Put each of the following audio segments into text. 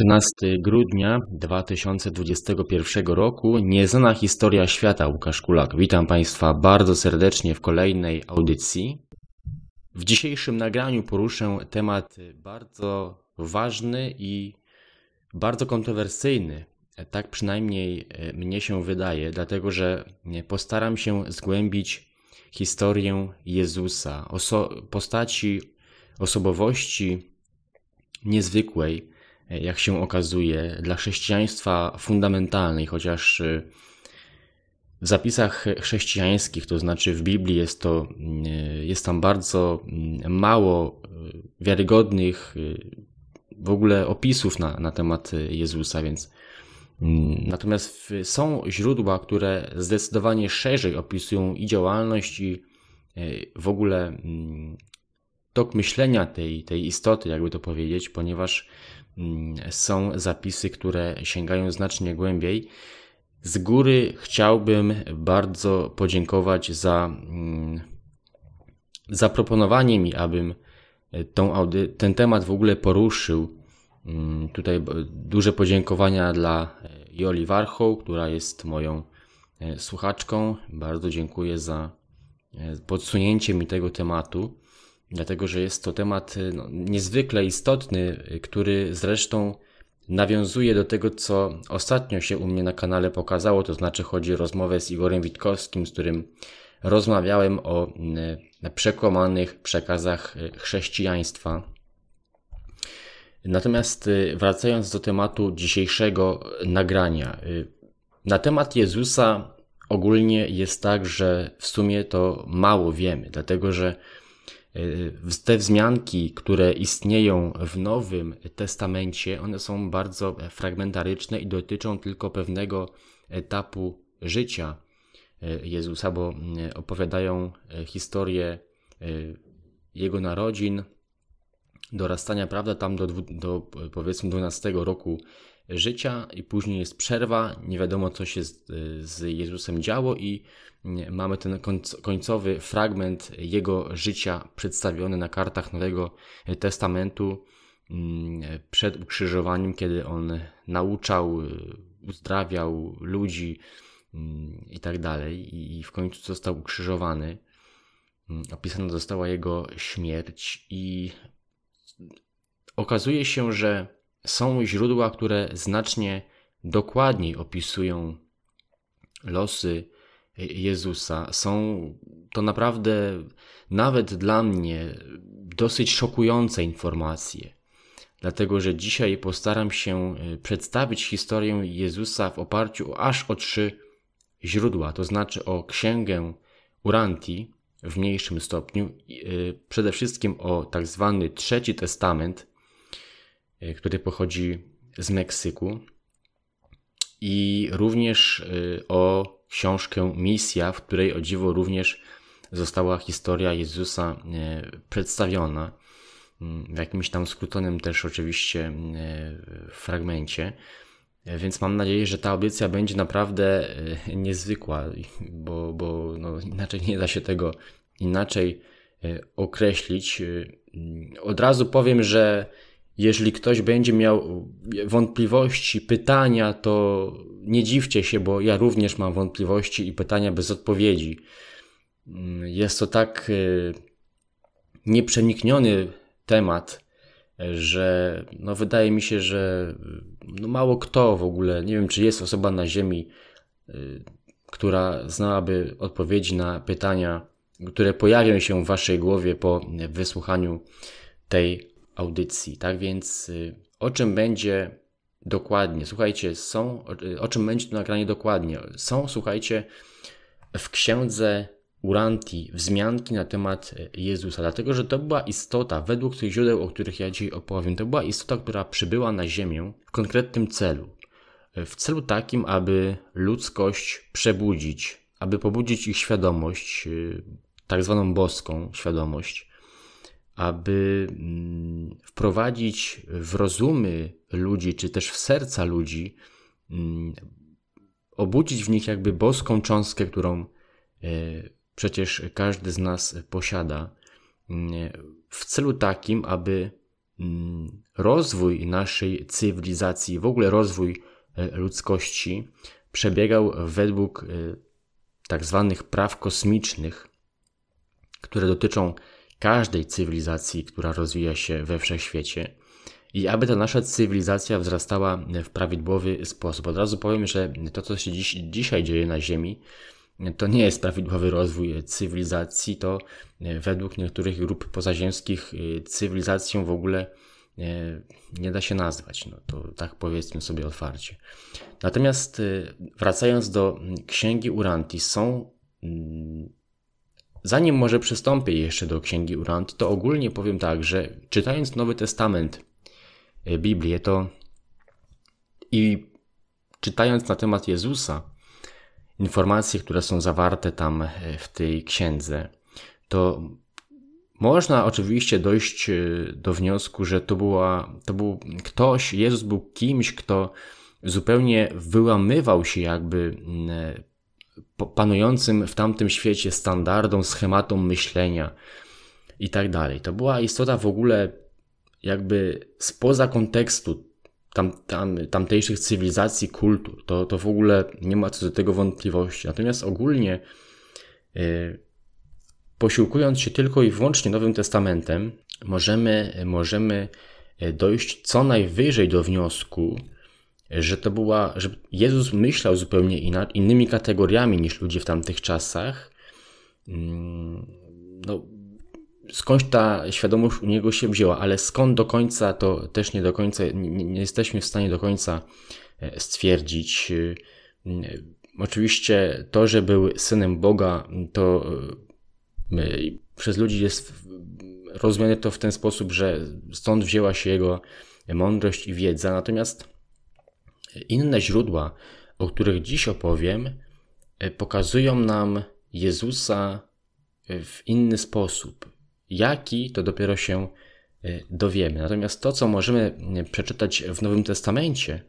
13 grudnia 2021 roku. Nieznana historia świata Łukasz Kulak. Witam Państwa bardzo serdecznie w kolejnej audycji. W dzisiejszym nagraniu poruszę temat bardzo ważny i bardzo kontrowersyjny. Tak przynajmniej e, mnie się wydaje, dlatego że e, postaram się zgłębić historię Jezusa, postaci osobowości niezwykłej, E, jak się okazuje, dla chrześcijaństwa fundamentalnej, chociaż e, w zapisach chrześcijańskich, to znaczy w Biblii, jest, to, mm, e, jest tam bardzo mm, mało wiarygodnych w ogóle opisów na, na temat Jezusa, więc. Mm, natomiast są źródła, które zdecydowanie szerzej opisują i działalność, i w ogóle tok myślenia tej, tej istoty, jakby to powiedzieć, ponieważ mm, są zapisy, które sięgają znacznie głębiej. Z góry chciałbym bardzo podziękować za mm, zaproponowanie mi, abym e, tą, ten temat w ogóle poruszył. Mm, tutaj duże podziękowania dla e, Joli Warchoł, która jest moją e, słuchaczką. Bardzo dziękuję za podsunięcie mi tego tematu dlatego że jest to temat y, no, niezwykle istotny, y, który zresztą nawiązuje do tego, co ostatnio się u mnie na kanale pokazało, to znaczy chodzi o rozmowę z Igorem Witkowskim, z którym rozmawiałem o y, przekłamanych przekazach chrześcijaństwa. Natomiast wracając do tematu dzisiejszego nagrania, na temat Jezusa ogólnie jest tak, że w sumie to mało wiemy, dlatego że te wzmianki, które istnieją w Nowym Testamencie, one są bardzo e, fragmentaryczne i dotyczą tylko pewnego etapu życia e, Jezusa, bo mm, opowiadają e, historię jego narodzin, dorastania, prawda, tam do, do powiedzmy 12 roku życia i później jest przerwa, nie wiadomo co się z, z Jezusem działo i mm, mamy ten końcowy fragment jego życia przedstawiony na kartach Nowego Testamentu mm, przed ukrzyżowaniem, kiedy on nauczał, uzdrawiał ludzi mm, i tak dalej i w końcu został ukrzyżowany. Opisana została jego śmierć i okazuje się, że są źródła, które znacznie dokładniej opisują losy Jezusa. Są to naprawdę nawet dla mnie dosyć szokujące informacje. Dlatego, że dzisiaj postaram się e, przedstawić historię Jezusa w oparciu aż o trzy źródła, to znaczy o księgę Uranti, w mniejszym stopniu y, przede wszystkim o tak zwany Trzeci Testament, y, który pochodzi z Meksyku i również y, o książkę Misja, w której o dziwo również została historia Jezusa przedstawiona mm, w jakimś tam skróconym też oczywiście fragmencie. E, więc mam nadzieję, że ta audycja będzie naprawdę e, niezwykła, bo, bo no inaczej nie da się tego inaczej e, określić. Mm, od razu powiem, że jeżeli ktoś będzie miał wątpliwości, pytania, to nie dziwcie się, bo ja również mam wątpliwości i pytania bez odpowiedzi. Mm, jest to tak nieprzenikniony temat, że no wydaje mi się, że no mało kto w ogóle, nie wiem czy jest osoba na Ziemi, y, która znałaby odpowiedzi na pytania, które pojawią się w Waszej głowie po y, wysłuchaniu tej audycji. Tak więc y, o czym będzie dokładnie? Słuchajcie, są, o, o czym będzie to nagranie dokładnie? Są, słuchajcie, w księdze Uranti wzmianki na temat e, Jezusa, dlatego że to była istota, według tych źródeł, o których ja dzisiaj opowiem, to była istota, która przybyła na Ziemię w konkretnym celu. E, w celu takim, aby ludzkość przebudzić, aby pobudzić ich świadomość, e, tak zwaną boską świadomość, aby mm, wprowadzić w rozumy ludzi, czy też w serca ludzi, mm, obudzić w nich jakby boską cząstkę, którą Przecież każdy z nas posiada mm, w celu takim, aby mm, rozwój naszej cywilizacji, w ogóle rozwój e, ludzkości przebiegał według e, tak zwanych praw kosmicznych, które dotyczą każdej cywilizacji, która rozwija się we wszechświecie. I aby ta nasza cywilizacja wzrastała w prawidłowy sposób. Od razu powiem, że to, co się dziś, dzisiaj dzieje na Ziemi, to nie jest prawidłowy rozwój cywilizacji, to e, według niektórych grup pozaziemskich e, cywilizacją w ogóle e, nie da się nazwać. No to tak powiedzmy sobie otwarcie. Natomiast wracając do księgi Uranti, są. Zanim może przystąpię jeszcze do księgi Uranti, to ogólnie powiem tak, że czytając Nowy Testament, Biblię, to i czytając na temat Jezusa, informacje, które są zawarte tam e, w tej księdze, to można oczywiście dojść e, do wniosku, że to, była, to był ktoś, Jezus był kimś, kto zupełnie wyłamywał się jakby mm, e, panującym w tamtym świecie standardom, schematom myślenia i tak dalej. To była istota w ogóle jakby spoza kontekstu tam, tam, tamtejszych cywilizacji, kultur. To, to w ogóle nie ma co do tego wątpliwości. Natomiast ogólnie, yy, posiłkując się tylko i wyłącznie Nowym Testamentem, możemy, możemy y, dojść co najwyżej do wniosku, że to była, że Jezus myślał zupełnie inna, innymi kategoriami niż ludzie w tamtych czasach. Mm, no, skądś ta świadomość u niego się wzięła, ale skąd do końca, to też nie do końca, nie, nie jesteśmy w stanie do końca e, stwierdzić. E, oczywiście to, że był synem Boga, to e, przez ludzi jest rozumiane to w ten sposób, że stąd wzięła się jego mądrość i wiedza. Natomiast inne źródła, o których dziś opowiem, pokazują nam Jezusa w inny sposób. Jaki to dopiero się e, dowiemy. Natomiast to, co możemy e, przeczytać w Nowym Testamencie,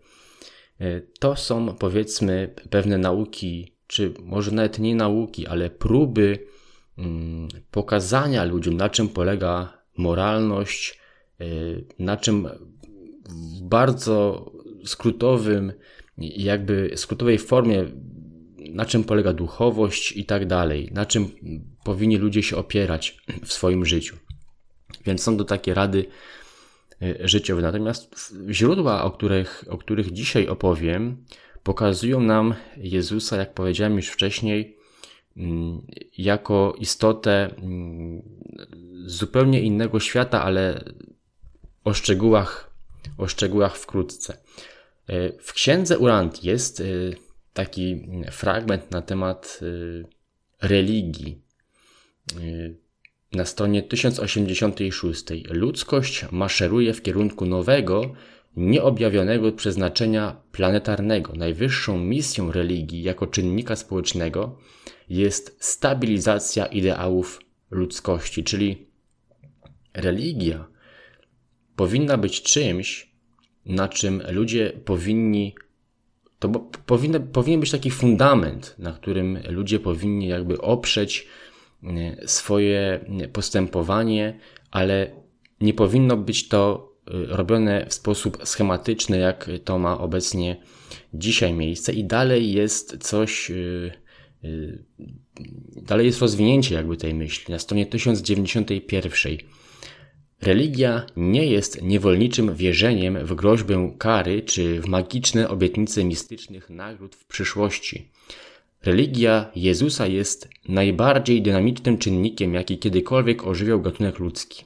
e, to są powiedzmy pewne nauki, czy może nawet nie nauki, ale próby mm, pokazania ludziom, na czym polega moralność, na czym w bardzo skrótowym, jakby skrótowej formie na czym polega duchowość i tak dalej, na czym powinni ludzie się opierać w swoim życiu. Więc są to takie rady e, życiowe. Natomiast źródła, o których, o których dzisiaj opowiem, pokazują nam Jezusa, jak powiedziałem już wcześniej, mm, jako istotę mm, zupełnie innego świata, ale o szczegółach, o szczegółach wkrótce. E, w księdze Urant jest e, taki fragment na temat y, religii y, na stronie 1086. Ludzkość maszeruje w kierunku nowego, nieobjawionego przeznaczenia planetarnego. Najwyższą misją religii jako czynnika społecznego jest stabilizacja ideałów ludzkości, czyli religia powinna być czymś, na czym ludzie powinni to powinien być taki fundament, na którym ludzie powinni jakby oprzeć e, swoje e, postępowanie, ale nie powinno być to e, robione w sposób schematyczny, jak to ma obecnie dzisiaj miejsce i dalej jest coś, dalej jest rozwinięcie jakby tej myśli. Na stronie 1091 Religia nie jest niewolniczym wierzeniem w groźbę kary czy w magiczne obietnice mistycznych nagród w przyszłości. Religia Jezusa jest najbardziej dynamicznym czynnikiem, jaki kiedykolwiek ożywiał gatunek ludzki.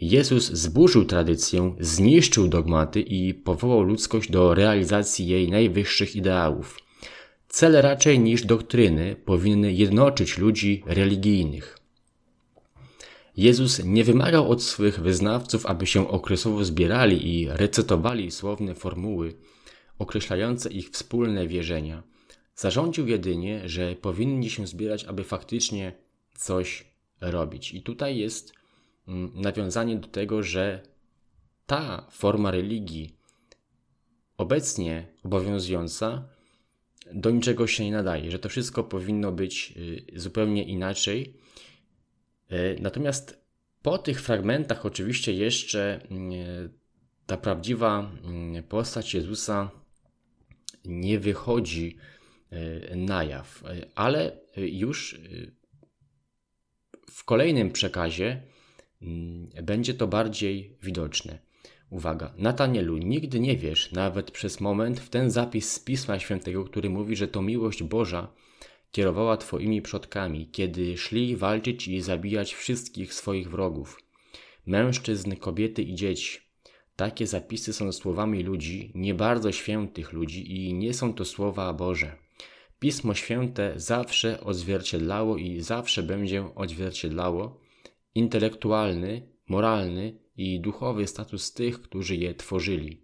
Jezus zburzył tradycję, zniszczył dogmaty i powołał ludzkość do realizacji jej najwyższych ideałów. Cele raczej niż doktryny powinny jednoczyć ludzi religijnych. Jezus nie wymagał od swych wyznawców, aby się okresowo zbierali i recytowali słowne formuły określające ich wspólne wierzenia. Zarządził jedynie, że powinni się zbierać, aby faktycznie coś robić. I tutaj jest mm, nawiązanie do tego, że ta forma religii obecnie obowiązująca do niczego się nie nadaje, że to wszystko powinno być y, zupełnie inaczej E, natomiast po tych fragmentach, oczywiście, jeszcze mm, e, ta prawdziwa mm, postać Jezusa nie wychodzi e, na jaw, ale już w kolejnym przekazie mm, będzie to bardziej widoczne. Uwaga, Natanielu, nigdy nie wiesz, nawet przez moment, w ten zapis z Pisma Świętego, który mówi, że to miłość Boża, kierowała Twoimi przodkami, kiedy szli walczyć i zabijać wszystkich swoich wrogów mężczyzn, kobiety i dzieci. Takie zapisy są słowami ludzi, nie bardzo świętych ludzi i nie są to słowa Boże. Pismo Święte zawsze odzwierciedlało i zawsze będzie odzwierciedlało intelektualny, moralny i duchowy status tych, którzy je tworzyli.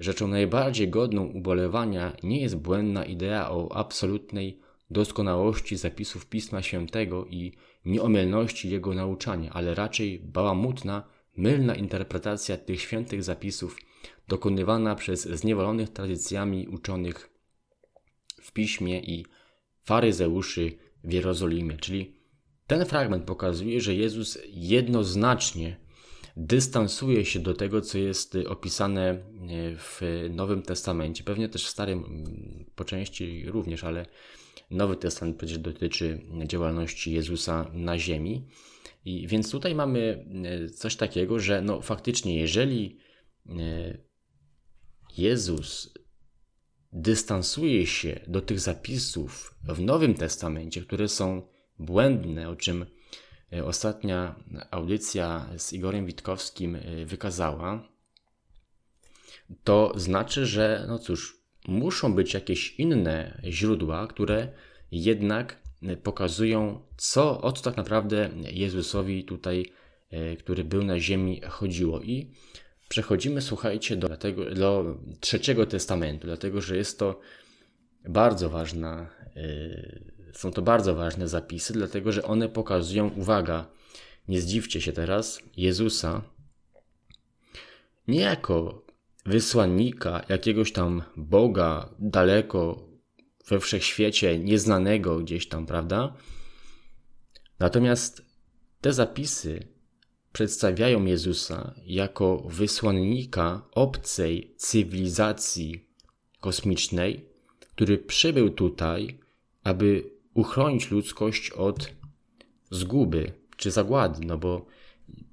Rzeczą najbardziej godną ubolewania nie jest błędna idea o absolutnej doskonałości zapisów Pisma Świętego i nieomylności jego nauczania, ale raczej bałamutna, mylna interpretacja tych świętych zapisów dokonywana przez zniewolonych tradycjami uczonych w Piśmie i faryzeuszy w Jerozolimie. Czyli ten fragment pokazuje, że Jezus jednoznacznie dystansuje się do tego, co jest opisane e, w Nowym Testamencie, pewnie też w Starym mm, po części również, ale Nowy Testament przecież dotyczy działalności Jezusa na ziemi. I więc tutaj mamy e, coś takiego, że no faktycznie, jeżeli e, Jezus dystansuje się do tych zapisów w Nowym Testamencie, które są błędne, o czym e, ostatnia audycja z Igorem Witkowskim wykazała, to znaczy, że no cóż, muszą być jakieś inne źródła, które jednak pokazują, co, o co tak naprawdę Jezusowi tutaj, e, który był na ziemi, chodziło. I przechodzimy, słuchajcie, do, tego, do Trzeciego Testamentu, dlatego że jest to bardzo ważna, e, są to bardzo ważne zapisy, dlatego że one pokazują, uwaga, nie zdziwcie się teraz, Jezusa nie jako wysłannika, jakiegoś tam Boga daleko we wszechświecie, nieznanego gdzieś tam, prawda? Natomiast te zapisy przedstawiają Jezusa jako wysłannika obcej cywilizacji kosmicznej, który przybył tutaj, aby uchronić ludzkość od zguby czy zagłady, no bo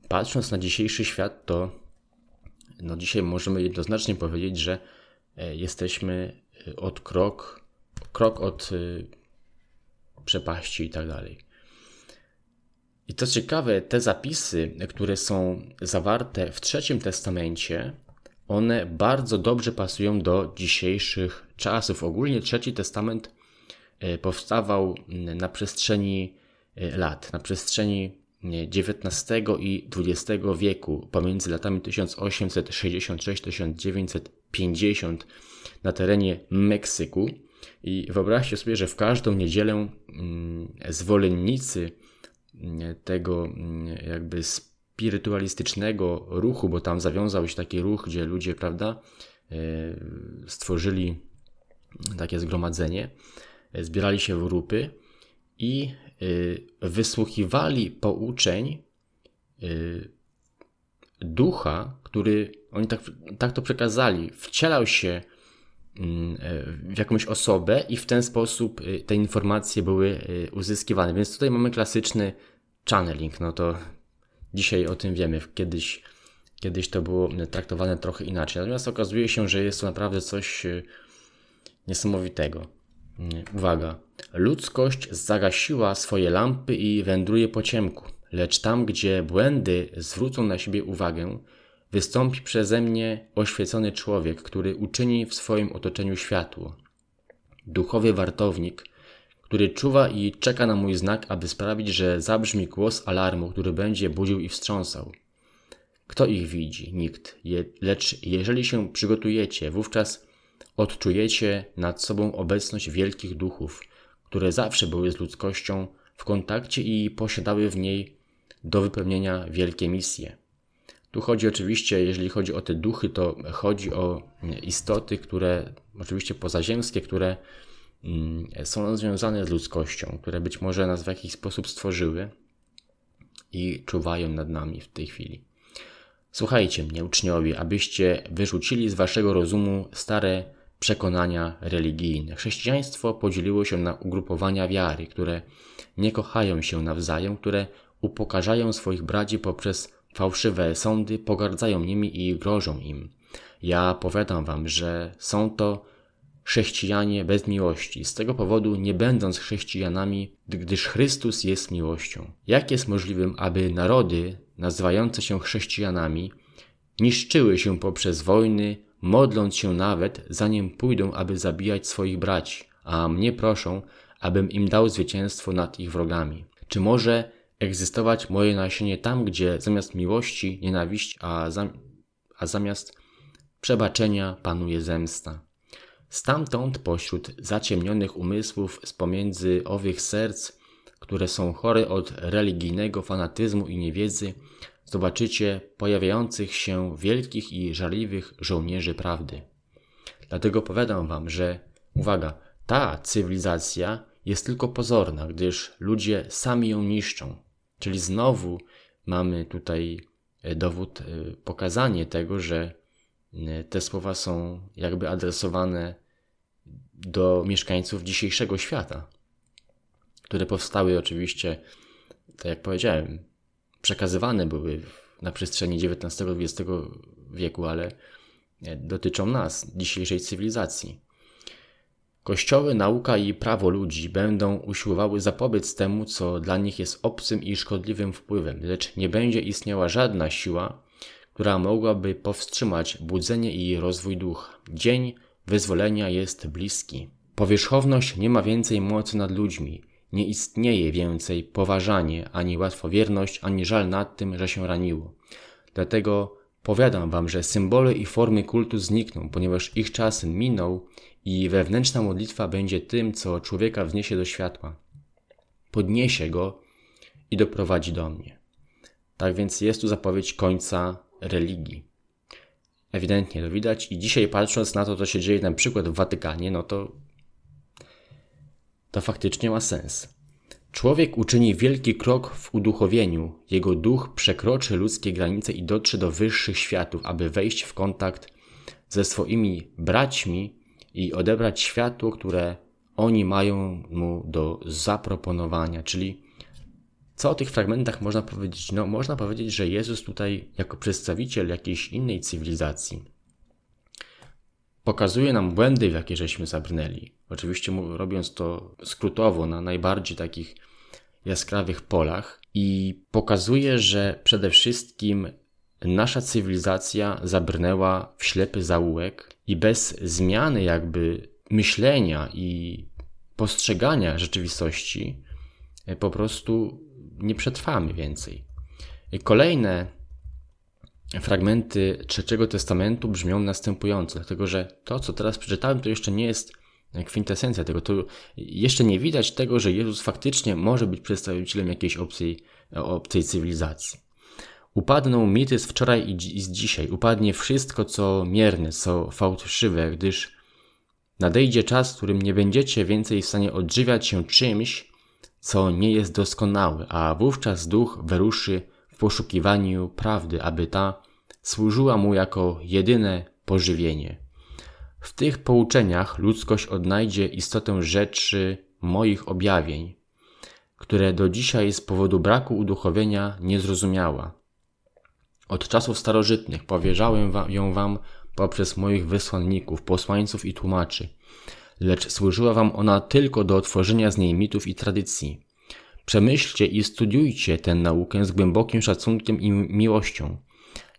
patrząc na dzisiejszy świat, to no dzisiaj możemy jednoznacznie powiedzieć, że e, jesteśmy e, od krok, krok od e, przepaści i tak dalej. I co ciekawe, te zapisy, które są zawarte w Trzecim Testamencie, one bardzo dobrze pasują do dzisiejszych czasów. Ogólnie Trzeci Testament powstawał na przestrzeni lat, na przestrzeni XIX i XX wieku pomiędzy latami 1866-1950 na terenie Meksyku. I wyobraźcie sobie, że w każdą niedzielę mm, zwolennicy mm, tego mm, jakby spirytualistycznego ruchu, bo tam zawiązał się taki ruch, gdzie ludzie, prawda, e, stworzyli takie zgromadzenie, e, zbierali się w grupy i Y, wysłuchiwali pouczeń y, ducha, który oni tak, tak to przekazali, wcielał się mm, y, w jakąś osobę i w ten sposób te informacje były uzyskiwane. Więc tutaj mamy klasyczny channeling. No to dzisiaj o tym wiemy. Kiedyś, kiedyś to było traktowane trochę inaczej. Natomiast okazuje się, że jest to naprawdę coś niesamowitego. Uwaga. Ludzkość zagasiła swoje lampy i wędruje po ciemku, lecz tam, gdzie błędy zwrócą na siebie uwagę, wystąpi przeze mnie oświecony człowiek, który uczyni w swoim otoczeniu światło. Duchowy wartownik, który czuwa i czeka na mój znak, aby sprawić, że zabrzmi głos alarmu, który będzie budził i wstrząsał. Kto ich widzi? Nikt. Je, lecz jeżeli się przygotujecie, wówczas odczujecie nad sobą obecność wielkich duchów, które zawsze były z ludzkością w kontakcie i posiadały w niej do wypełnienia wielkie misje. Tu chodzi oczywiście, jeżeli chodzi o te duchy, to chodzi o mm, istoty, które oczywiście pozaziemskie, które mm, są związane z ludzkością, które być może nas w jakiś sposób stworzyły i czuwają nad nami w tej chwili. Słuchajcie mnie, uczniowie, abyście wyrzucili z waszego rozumu stare przekonania religijne. Chrześcijaństwo podzieliło się na ugrupowania wiary, które nie kochają się nawzajem, które upokarzają swoich braci poprzez fałszywe sądy, pogardzają nimi i grożą im. Ja powiadam wam, że są to chrześcijanie bez miłości, z tego powodu nie będąc chrześcijanami, gdyż Chrystus jest miłością. Jak jest możliwym, aby narody nazywające się chrześcijanami niszczyły się poprzez wojny, modląc się nawet, zanim pójdą, aby zabijać swoich braci, a mnie proszą, abym im dał zwycięstwo nad ich wrogami. Czy może egzystować moje nasienie tam, gdzie zamiast miłości nienawiść, a, a zamiast przebaczenia panuje zemsta? Stamtąd pośród zaciemnionych umysłów z pomiędzy owych serc, które są chore od religijnego fanatyzmu i niewiedzy, zobaczycie pojawiających się wielkich i żarliwych żołnierzy prawdy. Dlatego powiadam wam, że uwaga, ta cywilizacja jest tylko pozorna, gdyż ludzie sami ją niszczą. Czyli znowu mamy tutaj e, dowód, e, pokazanie tego, że e, te słowa są jakby adresowane do mieszkańców dzisiejszego świata, które powstały oczywiście, tak jak powiedziałem, przekazywane były na przestrzeni XIX-XX wieku, ale e, dotyczą nas, dzisiejszej cywilizacji. Kościoły, nauka i prawo ludzi będą usiłowały zapobiec temu, co dla nich jest obcym i szkodliwym wpływem, lecz nie będzie istniała żadna siła, która mogłaby powstrzymać budzenie i rozwój ducha. Dzień wyzwolenia jest bliski. Powierzchowność nie ma więcej mocy nad ludźmi. Nie istnieje więcej poważanie, ani łatwowierność, ani żal nad tym, że się raniło. Dlatego powiadam wam, że symbole i formy kultu znikną, ponieważ ich czas minął i wewnętrzna modlitwa będzie tym, co człowieka wniesie do światła. Podniesie go i doprowadzi do mnie. Tak więc jest tu zapowiedź końca religii. Ewidentnie to widać i dzisiaj patrząc na to, co się dzieje na przykład w Watykanie, no to to faktycznie ma sens. Człowiek uczyni wielki krok w uduchowieniu, jego duch przekroczy ludzkie granice i dotrze do wyższych światów, aby wejść w kontakt ze swoimi braćmi i odebrać światło, które oni mają mu do zaproponowania. Czyli co o tych fragmentach można powiedzieć? No, można powiedzieć, że Jezus tutaj, jako przedstawiciel jakiejś innej cywilizacji, pokazuje nam błędy, w jakie żeśmy zabrnęli. Oczywiście robiąc to skrótowo na najbardziej takich jaskrawych polach i pokazuje, że przede wszystkim nasza cywilizacja zabrnęła w ślepy zaułek i bez zmiany jakby myślenia i postrzegania rzeczywistości e, po prostu nie przetrwamy więcej. E, kolejne fragmenty Trzeciego Testamentu brzmią następująco, dlatego że to, co teraz przeczytałem, to jeszcze nie jest kwintesencja tego. To jeszcze nie widać tego, że Jezus faktycznie może być przedstawicielem jakiejś obcej, obcej cywilizacji. Upadną mity z wczoraj i z dzisiaj. Upadnie wszystko, co mierne, co fałszywe, gdyż nadejdzie czas, w którym nie będziecie więcej w stanie odżywiać się czymś, co nie jest doskonałe, a wówczas duch wyruszy poszukiwaniu prawdy, aby ta służyła mu jako jedyne pożywienie. W tych pouczeniach ludzkość odnajdzie istotę rzeczy moich objawień, które do dzisiaj z powodu braku uduchowienia nie zrozumiała. Od czasów starożytnych powierzałem ją wam poprzez moich wysłanników, posłańców i tłumaczy, lecz służyła wam ona tylko do otworzenia z niej mitów i tradycji. Przemyślcie i studiujcie tę naukę z głębokim szacunkiem i miłością,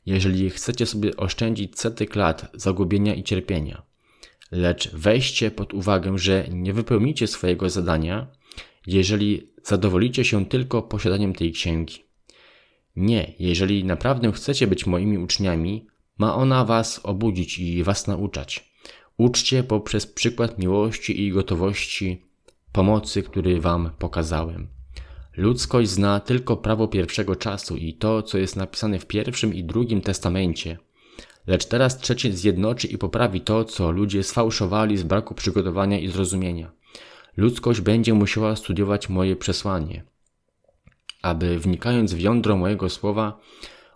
jeżeli chcecie sobie oszczędzić setek lat zagubienia i cierpienia. Lecz weźcie pod uwagę, że nie wypełnicie swojego zadania, jeżeli zadowolicie się tylko posiadaniem tej księgi. Nie, jeżeli naprawdę chcecie być moimi uczniami, ma ona was obudzić i was nauczać. Uczcie poprzez przykład miłości i gotowości pomocy, który wam pokazałem. Ludzkość zna tylko prawo pierwszego czasu i to, co jest napisane w pierwszym i drugim testamencie. Lecz teraz trzeci zjednoczy i poprawi to, co ludzie sfałszowali z braku przygotowania i zrozumienia. Ludzkość będzie musiała studiować moje przesłanie, aby wnikając w jądro mojego słowa,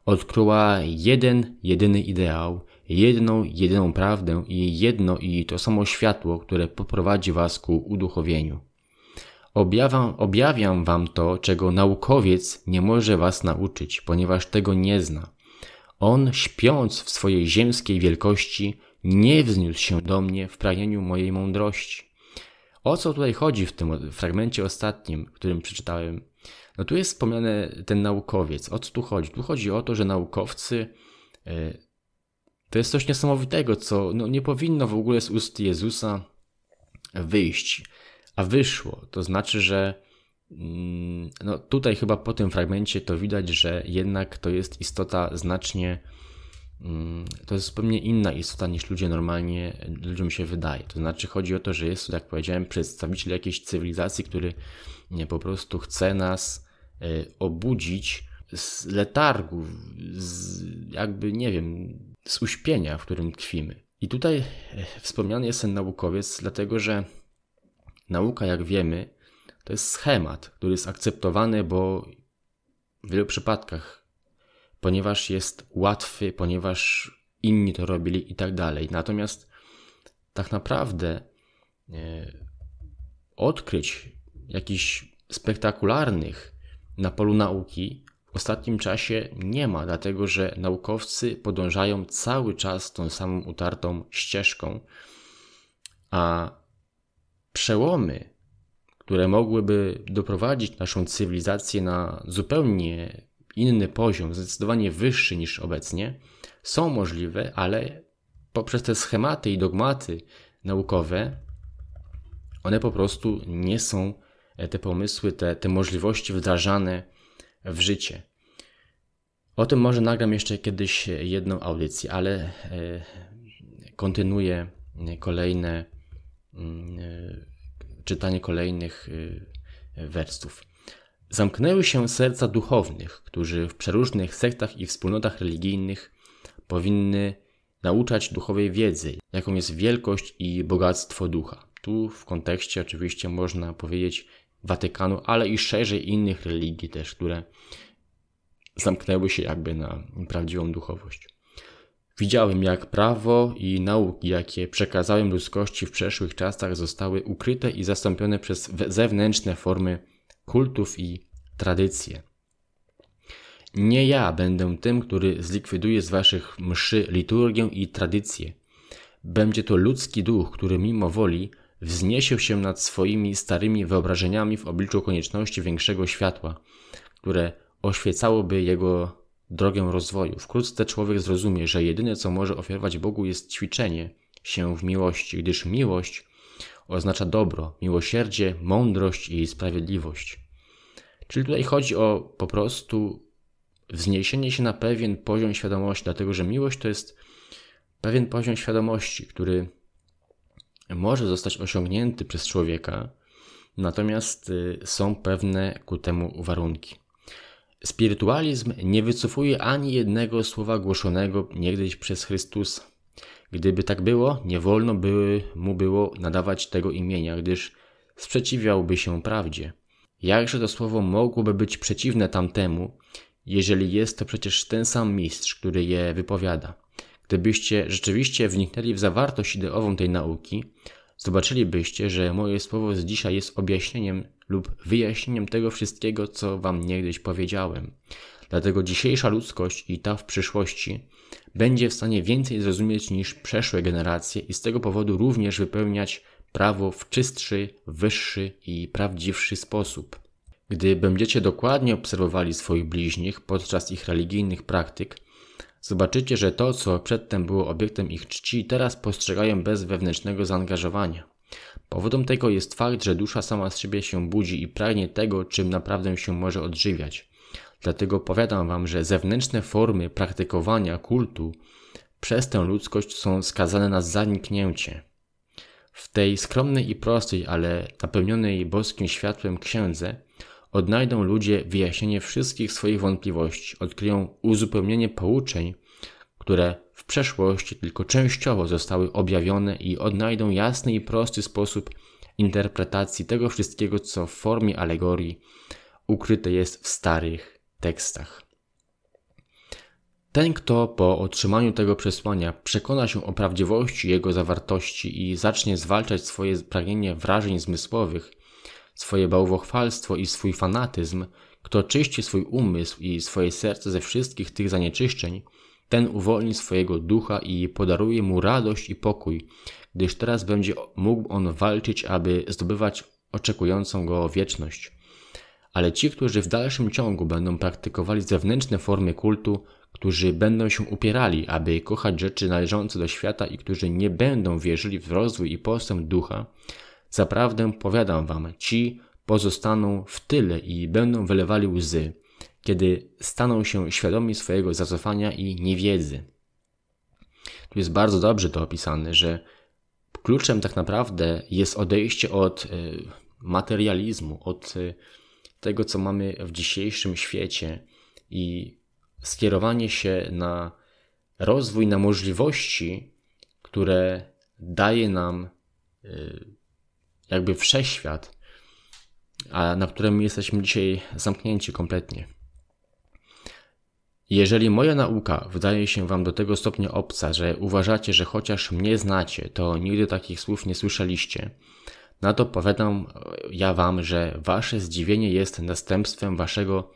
odkryła jeden, jedyny ideał, jedną, jedyną prawdę i jedno i to samo światło, które poprowadzi was ku uduchowieniu. Objawiam, objawiam wam to, czego naukowiec nie może was nauczyć, ponieważ tego nie zna. On, śpiąc w swojej ziemskiej wielkości, nie wzniósł się do mnie w pragnieniu mojej mądrości. O co tutaj chodzi w tym fragmencie ostatnim, którym przeczytałem? No tu jest wspomniany ten naukowiec. O co tu chodzi? Tu chodzi o to, że naukowcy yy, to jest coś niesamowitego, co no, nie powinno w ogóle z ust Jezusa wyjść a wyszło. To znaczy, że mm, no tutaj chyba po tym fragmencie to widać, że jednak to jest istota znacznie, mm, to jest zupełnie inna istota niż ludzie normalnie, ludziom się wydaje. To znaczy chodzi o to, że jest to, jak powiedziałem, przedstawiciel jakiejś cywilizacji, który po prostu chce nas e, obudzić z letargu, z jakby, nie wiem, z uśpienia, w którym tkwimy. I tutaj e, wspomniany jest ten naukowiec, dlatego że nauka, jak wiemy, to jest schemat, który jest akceptowany, bo w wielu przypadkach, ponieważ jest łatwy, ponieważ inni to robili i tak dalej. Natomiast tak naprawdę e, odkryć jakichś spektakularnych na polu nauki w ostatnim czasie nie ma, dlatego że naukowcy podążają cały czas tą samą utartą ścieżką, a przełomy, które mogłyby doprowadzić naszą cywilizację na zupełnie inny poziom, zdecydowanie wyższy niż obecnie, są możliwe, ale poprzez te schematy i dogmaty naukowe, one po prostu nie są e, te pomysły, te, te możliwości wdrażane w życie. O tym może nagram jeszcze kiedyś e, jedną audycję, ale e, kontynuuję kolejne Y, czytanie kolejnych y, wersów Zamknęły się serca duchownych, którzy w przeróżnych sektach i wspólnotach religijnych powinny nauczać duchowej wiedzy, jaką jest wielkość i bogactwo ducha. Tu w kontekście oczywiście można powiedzieć Watykanu, ale i szerzej innych religii też, które zamknęły się jakby na prawdziwą duchowość. Widziałem, jak prawo i nauki, jakie przekazałem ludzkości w przeszłych czasach, zostały ukryte i zastąpione przez zewnętrzne formy kultów i tradycje. Nie ja będę tym, który zlikwiduje z waszych mszy liturgię i tradycje. Będzie to ludzki duch, który mimo woli wzniesie się nad swoimi starymi wyobrażeniami w obliczu konieczności większego światła, które oświecałoby jego drogę rozwoju. Wkrótce człowiek zrozumie, że jedyne co może ofiarować Bogu jest ćwiczenie się w miłości, gdyż miłość oznacza dobro, miłosierdzie, mądrość i sprawiedliwość. Czyli tutaj chodzi o po prostu wzniesienie się na pewien poziom świadomości, dlatego że miłość to jest pewien poziom świadomości, który może zostać osiągnięty przez człowieka, natomiast y, są pewne ku temu warunki. Spirytualizm nie wycofuje ani jednego słowa głoszonego niegdyś przez Chrystusa. Gdyby tak było, nie wolno by mu było nadawać tego imienia, gdyż sprzeciwiałby się prawdzie. Jakże to słowo mogłoby być przeciwne tamtemu, jeżeli jest to przecież ten sam mistrz, który je wypowiada? Gdybyście rzeczywiście wniknęli w zawartość ideową tej nauki, zobaczylibyście, że moje słowo z dzisiaj jest objaśnieniem lub wyjaśnieniem tego wszystkiego, co wam niegdyś powiedziałem. Dlatego dzisiejsza ludzkość i ta w przyszłości będzie w stanie więcej zrozumieć niż przeszłe generacje i z tego powodu również wypełniać prawo w czystszy, wyższy i prawdziwszy sposób. Gdy będziecie dokładnie obserwowali swoich bliźnich podczas ich religijnych praktyk, Zobaczycie, że to, co przedtem było obiektem ich czci, teraz postrzegają bez wewnętrznego zaangażowania. Powodem tego jest fakt, że dusza sama z siebie się budzi i pragnie tego, czym naprawdę się może odżywiać. Dlatego powiadam wam, że zewnętrzne formy praktykowania kultu przez tę ludzkość są skazane na zaniknięcie. W tej skromnej i prostej, ale napełnionej boskim światłem księdze odnajdą ludzie wyjaśnienie wszystkich swoich wątpliwości, odkryją uzupełnienie pouczeń, które w przeszłości tylko częściowo zostały objawione i odnajdą jasny i prosty sposób interpretacji tego wszystkiego, co w formie alegorii ukryte jest w starych tekstach. Ten, kto po otrzymaniu tego przesłania przekona się o prawdziwości jego zawartości i zacznie zwalczać swoje pragnienie wrażeń zmysłowych, swoje bałwochwalstwo i swój fanatyzm, kto czyści swój umysł i swoje serce ze wszystkich tych zanieczyszczeń, ten uwolni swojego ducha i podaruje mu radość i pokój, gdyż teraz będzie mógł on walczyć, aby zdobywać oczekującą go wieczność. Ale ci, którzy w dalszym ciągu będą praktykowali zewnętrzne formy kultu, którzy będą się upierali, aby kochać rzeczy należące do świata i którzy nie będą wierzyli w rozwój i postęp ducha, Zaprawdę powiadam wam, ci pozostaną w tyle i będą wylewali łzy, kiedy staną się świadomi swojego zacofania i niewiedzy. Tu jest bardzo dobrze to opisane, że kluczem tak naprawdę jest odejście od e, materializmu, od e, tego, co mamy w dzisiejszym świecie i skierowanie się na rozwój, na możliwości, które daje nam e, jakby wszechświat, a na którym jesteśmy dzisiaj zamknięci kompletnie. Jeżeli moja nauka wydaje się Wam do tego stopnia obca, że uważacie, że chociaż mnie znacie, to nigdy takich słów nie słyszeliście, na to powiadam ja Wam, że Wasze zdziwienie jest następstwem Waszego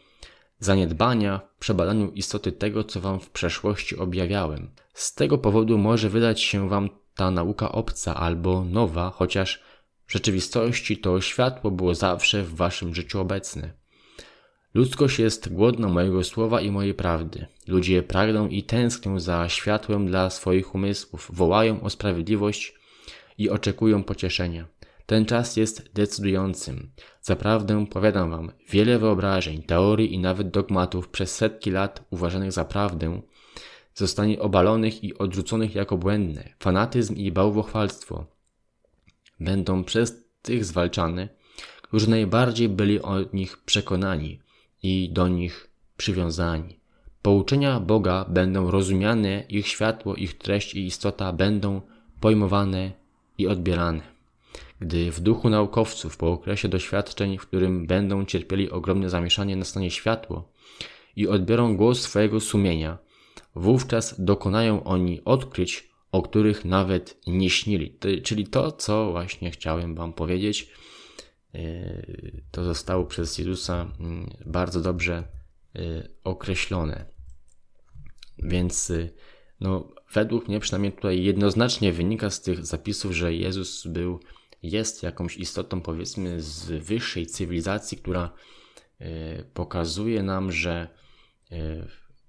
zaniedbania w przebadaniu istoty tego, co Wam w przeszłości objawiałem. Z tego powodu może wydać się Wam ta nauka obca albo nowa, chociaż w rzeczywistości to światło było zawsze w waszym życiu obecne. Ludzkość jest głodna mojego słowa i mojej prawdy. Ludzie pragną i tęsknią za światłem dla swoich umysłów, wołają o sprawiedliwość i oczekują pocieszenia. Ten czas jest decydującym. Zaprawdę powiadam wam, wiele wyobrażeń, teorii i nawet dogmatów przez setki lat uważanych za prawdę zostanie obalonych i odrzuconych jako błędne. Fanatyzm i bałwochwalstwo będą przez tych zwalczane, którzy najbardziej byli o nich przekonani i do nich przywiązani. Pouczenia Boga będą rozumiane, ich światło, ich treść i istota będą pojmowane i odbierane. Gdy w duchu naukowców po okresie doświadczeń, w którym będą cierpieli ogromne zamieszanie, nastanie światło i odbiorą głos swojego sumienia, wówczas dokonają oni odkryć, o których nawet nie śnili. Czyli to, co właśnie chciałem Wam powiedzieć, e, to zostało przez Jezusa mm, bardzo dobrze e, określone. Więc e, no, według mnie przynajmniej tutaj jednoznacznie wynika z tych zapisów, że Jezus był, jest jakąś istotą powiedzmy z wyższej cywilizacji, która pokazuje nam, że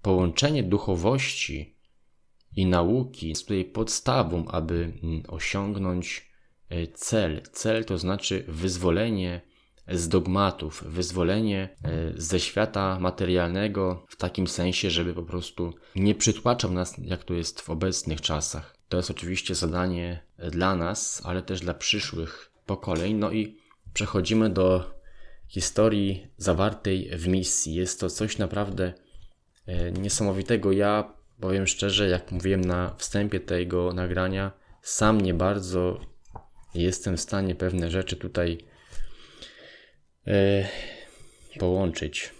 połączenie duchowości i nauki, z tutaj podstawą, aby mm, osiągnąć e, cel. Cel to znaczy wyzwolenie z dogmatów, wyzwolenie e, ze świata materialnego w takim sensie, żeby po prostu nie przytłaczał nas, jak to jest w obecnych czasach. To jest oczywiście zadanie e, dla nas, ale też dla przyszłych pokoleń. No i przechodzimy do historii zawartej w misji. Jest to coś naprawdę niesamowitego. Ja Powiem szczerze, jak mówiłem na wstępie tego nagrania, sam nie bardzo jestem w stanie pewne rzeczy tutaj e, połączyć.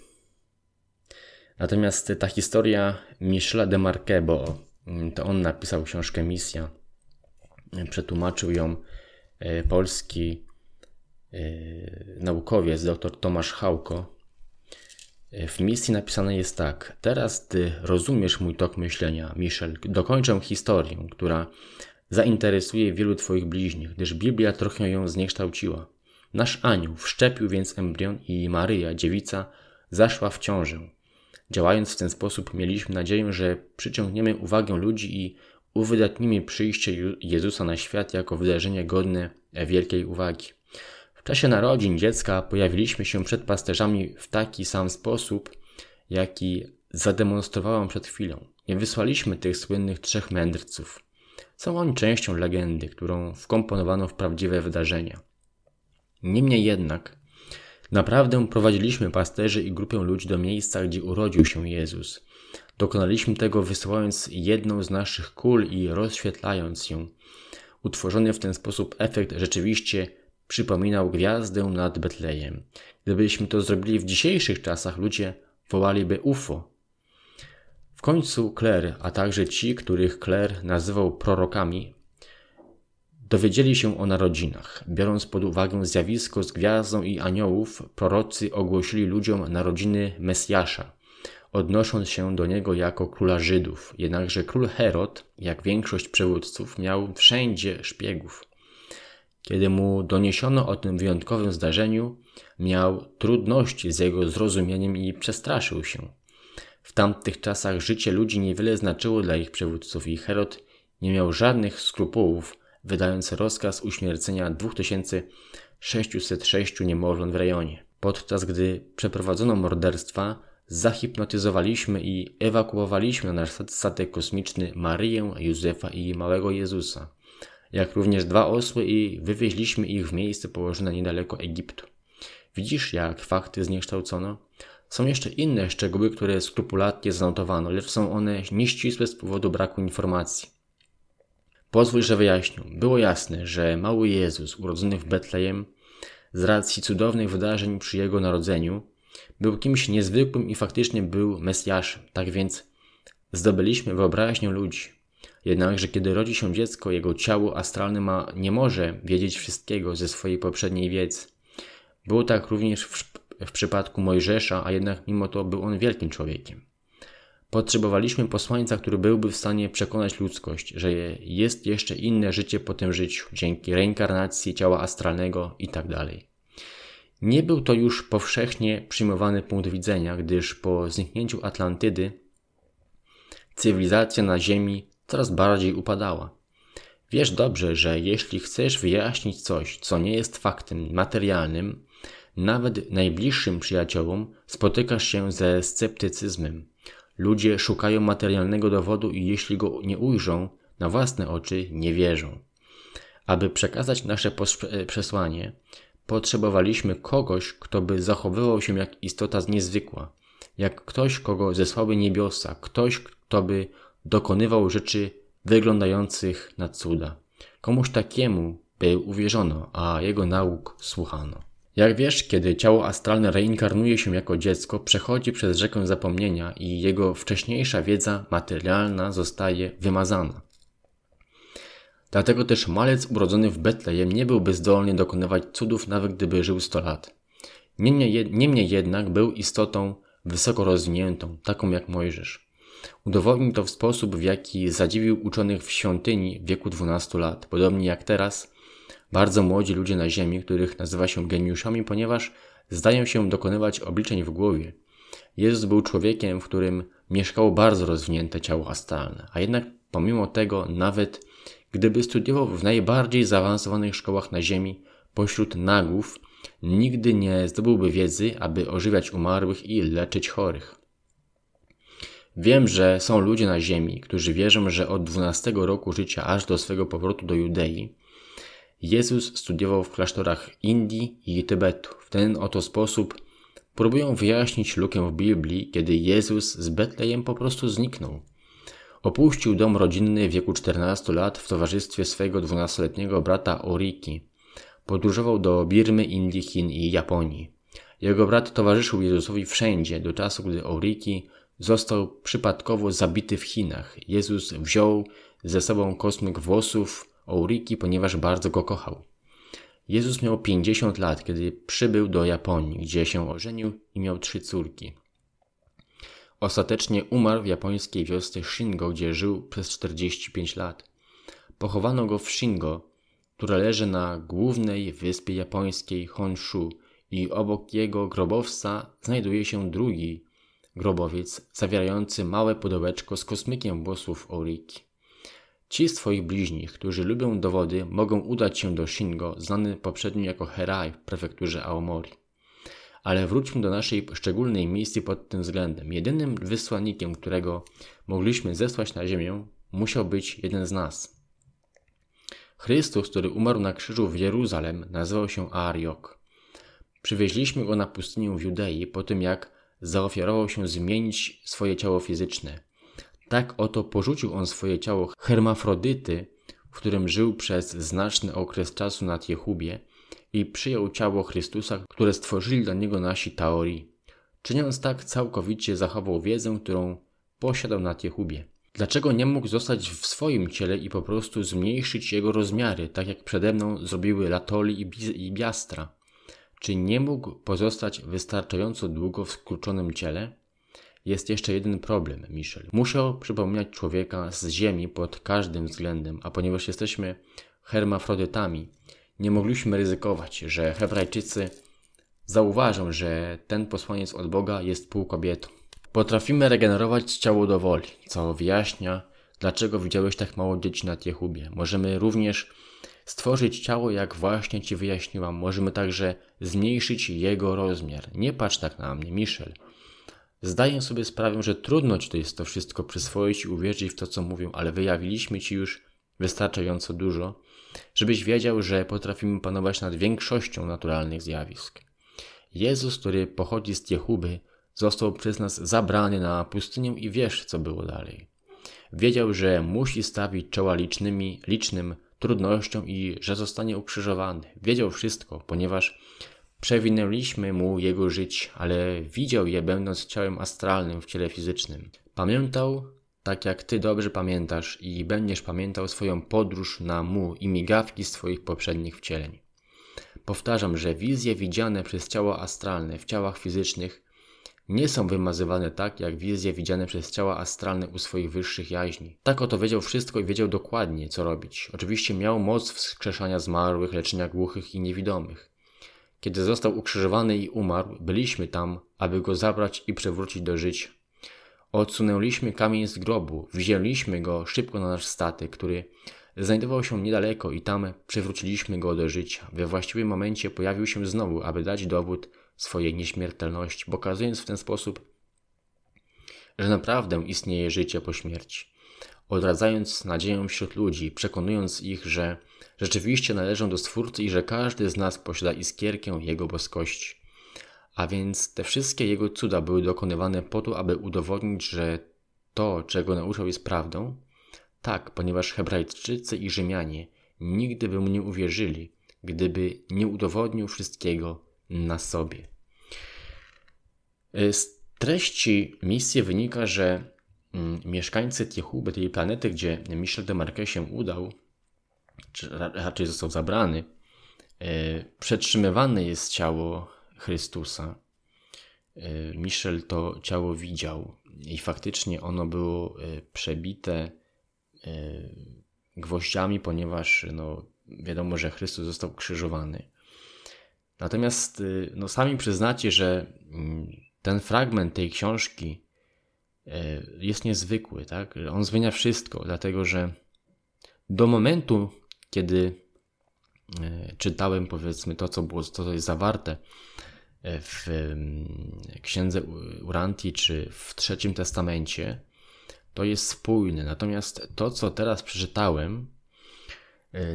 Natomiast ta historia Michela de Marquebo, mm, to on napisał książkę Misja, przetłumaczył ją e, polski e, naukowiec dr Tomasz Hałko. W misji napisane jest tak: Teraz ty rozumiesz mój tok myślenia, Michel. Dokończę historię, która zainteresuje wielu twoich bliźnich, gdyż Biblia trochę ją zniekształciła. Nasz anioł wszczepił więc embrion i Maryja, dziewica, zaszła w ciążę. Działając w ten sposób, mieliśmy nadzieję, że przyciągniemy uwagę ludzi i uwydatnimy przyjście Jezusa na świat jako wydarzenie godne wielkiej uwagi. W czasie narodzin dziecka pojawiliśmy się przed pasterzami w taki sam sposób, jaki zademonstrowałam przed chwilą. Nie wysłaliśmy tych słynnych trzech mędrców. Są oni częścią legendy, którą wkomponowano w prawdziwe wydarzenia. Niemniej jednak, naprawdę prowadziliśmy pasterzy i grupę ludzi do miejsca, gdzie urodził się Jezus. Dokonaliśmy tego wysyłając jedną z naszych kul i rozświetlając ją. Utworzony w ten sposób efekt rzeczywiście przypominał gwiazdę nad Betlejem. Gdybyśmy to zrobili w dzisiejszych czasach, ludzie wołaliby UFO. W końcu Kler, a także ci, których Kler nazywał prorokami, dowiedzieli się o narodzinach. Biorąc pod uwagę zjawisko z gwiazdą i aniołów, prorocy ogłosili ludziom narodziny Mesjasza, odnosząc się do niego jako króla Żydów. Jednakże król Herod, jak większość przywódców, miał wszędzie szpiegów. Kiedy mu doniesiono o tym wyjątkowym zdarzeniu, miał trudności z jego zrozumieniem i przestraszył się. W tamtych czasach życie ludzi niewiele znaczyło dla ich przywódców i Herod nie miał żadnych skrupułów, wydając rozkaz uśmiercenia 2606 niemowląt w rejonie. Podczas gdy przeprowadzono morderstwa, zahipnotyzowaliśmy i ewakuowaliśmy na nasz statek kosmiczny Marię, Józefa i małego Jezusa jak również dwa osły i wywieźliśmy ich w miejsce położone niedaleko Egiptu. Widzisz, jak fakty zniekształcono? Są jeszcze inne szczegóły, które skrupulatnie zanotowano, lecz są one nieścisłe z powodu braku informacji. Pozwól, że wyjaśnię. Było jasne, że mały Jezus, urodzony w Betlejem, z racji cudownych wydarzeń przy jego narodzeniu, był kimś niezwykłym i faktycznie był Mesjaszem. Tak więc zdobyliśmy wyobraźnię ludzi. Jednakże kiedy rodzi się dziecko, jego ciało astralne ma, nie może wiedzieć wszystkiego ze swojej poprzedniej wiedzy. Było tak również w, w przypadku Mojżesza, a jednak mimo to był on wielkim człowiekiem. Potrzebowaliśmy posłańca, który byłby w stanie przekonać ludzkość, że jest jeszcze inne życie po tym życiu, dzięki reinkarnacji ciała astralnego itd. Tak nie był to już powszechnie przyjmowany punkt widzenia, gdyż po zniknięciu Atlantydy cywilizacja na Ziemi coraz bardziej upadała. Wiesz dobrze, że jeśli chcesz wyjaśnić coś, co nie jest faktem materialnym, nawet najbliższym przyjaciołom spotykasz się ze sceptycyzmem. Ludzie szukają materialnego dowodu i jeśli go nie ujrzą, na własne oczy nie wierzą. Aby przekazać nasze e, przesłanie, potrzebowaliśmy kogoś, kto by zachowywał się jak istota niezwykła, jak ktoś, kogo zesłały niebiosa, ktoś, kto by dokonywał rzeczy wyglądających na cuda. Komuś takiemu był uwierzono, a jego nauk słuchano. Jak wiesz, kiedy ciało astralne reinkarnuje się jako dziecko, przechodzi przez rzekę zapomnienia i jego wcześniejsza wiedza materialna zostaje wymazana. Dlatego też malec urodzony w Betlejem nie byłby zdolny dokonywać cudów, nawet gdyby żył 100 lat. Niemniej, jednak był istotą wysoko rozwiniętą, taką jak Mojżesz. Udowodnił to w sposób, w jaki zadziwił uczonych w świątyni w wieku 12 lat, podobnie jak teraz bardzo młodzi ludzie na Ziemi, których nazywa się geniuszami, ponieważ zdają się dokonywać obliczeń w głowie. Jezus był człowiekiem, w którym mieszkało bardzo rozwinięte ciało astralne, a jednak pomimo tego, nawet gdyby studiował w najbardziej zaawansowanych szkołach na Ziemi pośród nagów, nigdy nie zdobyłby wiedzy, aby ożywiać umarłych i leczyć chorych. Wiem, że są ludzie na ziemi, którzy wierzą, że od 12 roku życia aż do swego powrotu do Judei Jezus studiował w klasztorach Indii i Tybetu. W ten oto sposób próbują wyjaśnić lukę w Biblii, kiedy Jezus z Betlejem po prostu zniknął. Opuścił dom rodzinny w wieku 14 lat w towarzystwie swojego 12-letniego brata Oriki. Podróżował do Birmy, Indii, Chin i Japonii. Jego brat towarzyszył Jezusowi wszędzie, do czasu, gdy Oriki został przypadkowo zabity w Chinach. Jezus wziął ze sobą kosmyk włosów Ouriki, ponieważ bardzo go kochał. Jezus miał 50 lat, kiedy przybył do Japonii, gdzie się ożenił i miał trzy córki. Ostatecznie umarł w japońskiej wiosce Shingo, gdzie żył przez 45 lat. Pochowano go w Shingo, która leży na głównej wyspie japońskiej Honshu i obok jego grobowca znajduje się drugi grobowiec zawierający małe pudełeczko z kosmykiem włosów Auriki. Ci z twoich bliźnich, którzy lubią dowody, mogą udać się do Shingo, znany poprzednio jako Herai w prefekturze Aomori. Ale wróćmy do naszej szczególnej misji pod tym względem. Jedynym wysłannikiem, którego mogliśmy zesłać na ziemię, musiał być jeden z nas. Chrystus, który umarł na krzyżu w Jeruzalem, nazywał się Ariok. Przywieźliśmy go na pustynię w Judei po tym, jak zaofiarował się zmienić swoje ciało fizyczne. Tak oto porzucił on swoje ciało hermafrodyty, w którym żył przez znaczny okres czasu na Jehubie i przyjął ciało Chrystusa, które stworzyli dla niego nasi teorii. Czyniąc tak, całkowicie zachował wiedzę, którą posiadał na Jehubie. Dlaczego nie mógł zostać w swoim ciele i po prostu zmniejszyć jego rozmiary, tak jak przede mną zrobiły Latoli i, i Biastra? Czy nie mógł pozostać wystarczająco długo w skurczonym ciele? Jest jeszcze jeden problem, Michel. Musiał przypominać człowieka z Ziemi pod każdym względem, a ponieważ jesteśmy hermafrodytami, nie mogliśmy ryzykować, że Hebrajczycy zauważą, że ten posłaniec od Boga jest pół kobietą. Potrafimy regenerować ciało do woli, co wyjaśnia, dlaczego widziałeś tak mało dzieci na Jehubie. Możemy również Stworzyć ciało, jak właśnie Ci wyjaśniłam, możemy także zmniejszyć jego rozmiar. Nie patrz tak na mnie, Michel. Zdaję sobie sprawę, że trudno Ci to jest to wszystko przyswoić i uwierzyć w to, co mówią, ale wyjawiliśmy Ci już wystarczająco dużo, żebyś wiedział, że potrafimy panować nad większością naturalnych zjawisk. Jezus, który pochodzi z Jehuby, został przez nas zabrany na pustynię i wiesz, co było dalej. Wiedział, że musi stawić czoła licznymi, licznym trudnością i że zostanie ukrzyżowany. Wiedział wszystko, ponieważ przewinęliśmy mu jego żyć, ale widział je będąc ciałem astralnym w ciele fizycznym. Pamiętał, tak jak ty dobrze pamiętasz i będziesz pamiętał swoją podróż na mu i migawki swoich poprzednich wcieleń. Powtarzam, że wizje widziane przez ciała astralne w ciałach fizycznych nie są wymazywane tak, jak wizje widziane przez ciała astralne u swoich wyższych jaźni. Tak oto wiedział wszystko i wiedział dokładnie, co robić. Oczywiście miał moc wskrzeszania zmarłych, leczenia głuchych i niewidomych. Kiedy został ukrzyżowany i umarł, byliśmy tam, aby go zabrać i przewrócić do życia. Odsunęliśmy kamień z grobu, wzięliśmy go szybko na nasz statek, który znajdował się niedaleko i tam przywróciliśmy go do życia. We właściwym momencie pojawił się znowu, aby dać dowód, swojej nieśmiertelności, pokazując w ten sposób, że naprawdę istnieje życie po śmierci, odradzając nadzieję wśród ludzi, przekonując ich, że rzeczywiście należą do Stwórcy i że każdy z nas posiada iskierkę Jego boskości. A więc te wszystkie Jego cuda były dokonywane po to, aby udowodnić, że to, czego nauczał, jest prawdą? Tak, ponieważ Hebrajczycy i Rzymianie nigdy by mu nie uwierzyli, gdyby nie udowodnił wszystkiego, na sobie. Y, z treści misji wynika, że mm, mieszkańcy Tiehuby, tej planety, gdzie Michel de Marquet się udał, czy raczej został zabrany, y, przetrzymywane jest ciało Chrystusa. Y, Michel to ciało widział i faktycznie ono było przebite gwoździami, ponieważ no, wiadomo, że Chrystus został krzyżowany. Natomiast y, no, sami przyznacie, że mm, ten fragment tej książki e, jest niezwykły, tak? On zmienia wszystko, dlatego że do momentu, kiedy e, czytałem powiedzmy to, co było, to, co jest zawarte e, w mm, księdze Uranti czy w trzecim testamencie, to jest spójne. Natomiast to, co teraz przeczytałem,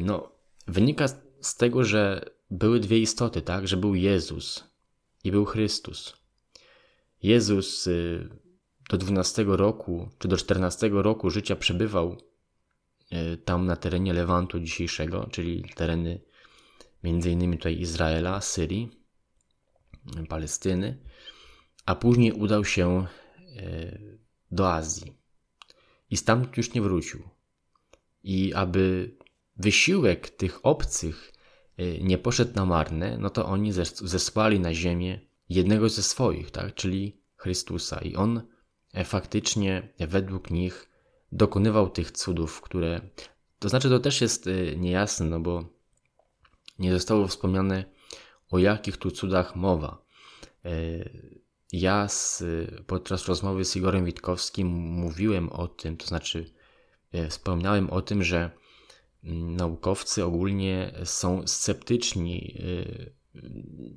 no, wynika z tego, że były dwie istoty, tak? Że był Jezus i był Chrystus. Jezus y, do 12 roku czy do 14 roku życia przebywał y, tam na terenie Lewantu dzisiejszego, czyli tereny między innymi tutaj Izraela, Syrii, Palestyny, a później udał się y, do Azji i stamtąd już nie wrócił. I aby wysiłek tych obcych Y, nie poszedł na marne, no to oni zesłali na ziemię jednego ze swoich, tak? czyli Chrystusa. I on e, faktycznie według nich dokonywał tych cudów, które. To znaczy, to też jest y, niejasne, no bo nie zostało wspomniane, o jakich tu cudach mowa. E, ja z, podczas rozmowy z Igorem Witkowskim mówiłem o tym, to znaczy e, wspomniałem o tym, że naukowcy ogólnie są sceptyczni y,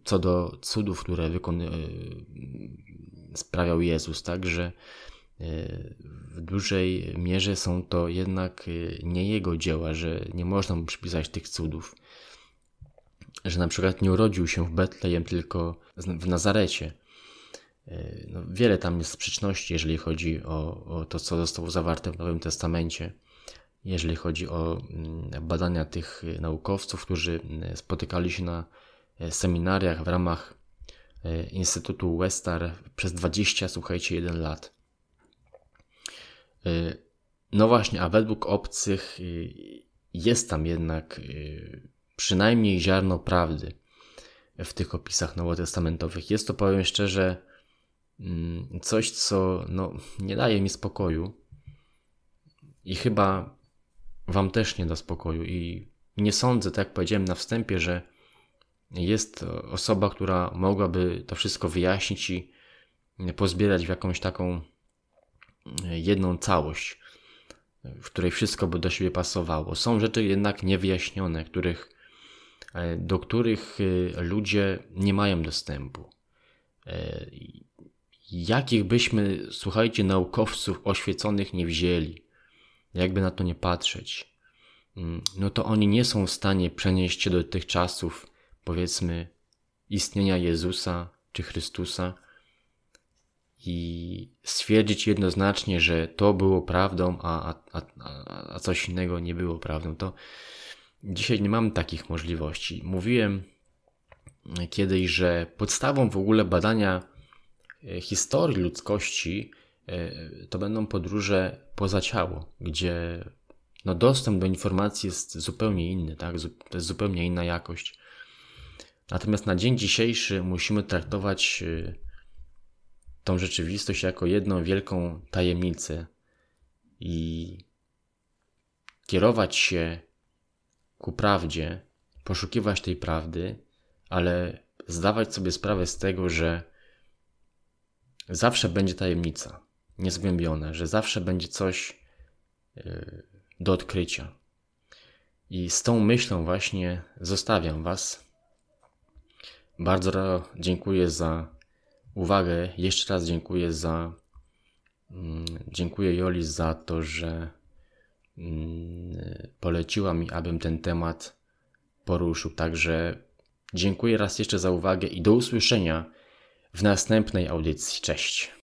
co do cudów, które wykony... Y, sprawiał Jezus, także y, w dużej mierze są to jednak nie jego dzieła, że nie można mu przypisać tych cudów. Że na przykład nie urodził się w Betlejem, tylko w Nazarecie. No, wiele tam jest sprzeczności, jeżeli chodzi o, o to, co zostało zawarte w Nowym Testamencie jeżeli chodzi o mm, badania tych y, naukowców, którzy y, spotykali się na y, seminariach w ramach Instytutu Westar przez 20, słuchajcie, 1 lat. No właśnie, a według obcych jest tam jednak przynajmniej ziarno prawdy w tych opisach nowotestamentowych. Jest to, powiem szczerze, mm, coś, co no, nie daje mi spokoju i chyba Wam też nie da spokoju i nie sądzę, tak jak powiedziałem na wstępie, że jest osoba, która mogłaby to wszystko wyjaśnić i pozbierać w jakąś taką e, jedną całość, w której wszystko by do siebie pasowało. Są rzeczy jednak niewyjaśnione, których, e, do których e, ludzie nie mają dostępu. Jakich byśmy, słuchajcie, naukowców oświeconych nie wzięli, jakby na to nie patrzeć, mm, no to oni nie są w stanie przenieść się do tych czasów, powiedzmy, istnienia Jezusa czy Chrystusa i stwierdzić jednoznacznie, że to było prawdą, a, a, a, a coś innego nie było prawdą. To dzisiaj nie mamy takich możliwości. Mówiłem kiedyś, że podstawą w ogóle badania e, historii ludzkości E, to będą podróże poza ciało, gdzie no dostęp do informacji jest zupełnie inny, tak? to jest zupełnie inna jakość. Natomiast na dzień dzisiejszy musimy traktować y, tą rzeczywistość jako jedną wielką tajemnicę i kierować się ku prawdzie, poszukiwać tej prawdy, ale zdawać sobie sprawę z tego, że zawsze będzie tajemnica niezgłębione, że zawsze będzie coś y, do odkrycia. I z tą myślą właśnie zostawiam Was. Bardzo dziękuję za uwagę. Jeszcze raz dziękuję za. Mm, dziękuję Joli za to, że mm, poleciła mi, abym ten temat poruszył. Także dziękuję raz jeszcze za uwagę i do usłyszenia w następnej audycji. Cześć.